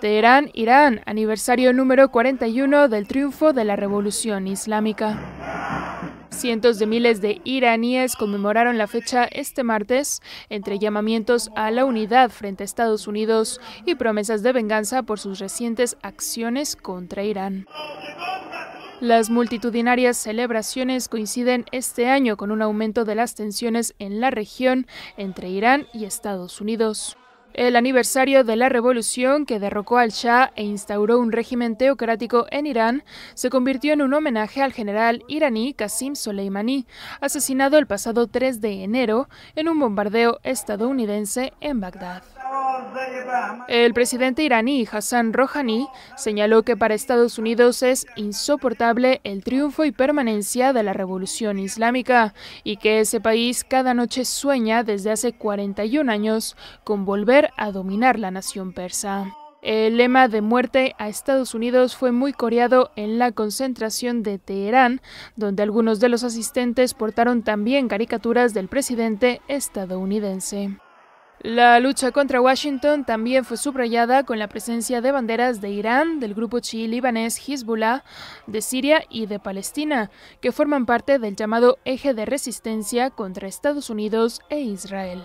Teherán, Irán, aniversario número 41 del triunfo de la Revolución Islámica. Cientos de miles de iraníes conmemoraron la fecha este martes entre llamamientos a la unidad frente a Estados Unidos y promesas de venganza por sus recientes acciones contra Irán. Las multitudinarias celebraciones coinciden este año con un aumento de las tensiones en la región entre Irán y Estados Unidos. El aniversario de la revolución que derrocó al Shah e instauró un régimen teocrático en Irán se convirtió en un homenaje al general iraní Qasim Soleimani, asesinado el pasado 3 de enero en un bombardeo estadounidense en Bagdad. El presidente iraní Hassan Rouhani señaló que para Estados Unidos es insoportable el triunfo y permanencia de la revolución islámica y que ese país cada noche sueña desde hace 41 años con volver a dominar la nación persa. El lema de muerte a Estados Unidos fue muy coreado en la concentración de Teherán, donde algunos de los asistentes portaron también caricaturas del presidente estadounidense. La lucha contra Washington también fue subrayada con la presencia de banderas de Irán, del grupo chií libanés Hezbollah, de Siria y de Palestina, que forman parte del llamado eje de resistencia contra Estados Unidos e Israel.